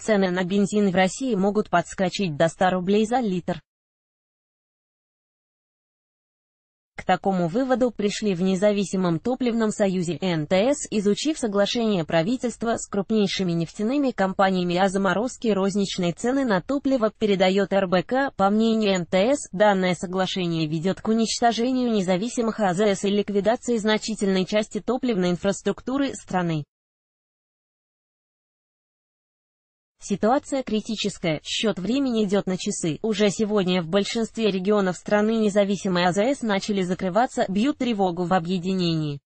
Цены на бензин в России могут подскочить до 100 рублей за литр. К такому выводу пришли в независимом топливном союзе НТС, изучив соглашение правительства с крупнейшими нефтяными компаниями о заморозке розничной цены на топливо, передает РБК. По мнению НТС, данное соглашение ведет к уничтожению независимых АЗС и ликвидации значительной части топливной инфраструктуры страны. Ситуация критическая, счет времени идет на часы. Уже сегодня в большинстве регионов страны независимые АЗС начали закрываться, бьют тревогу в объединении.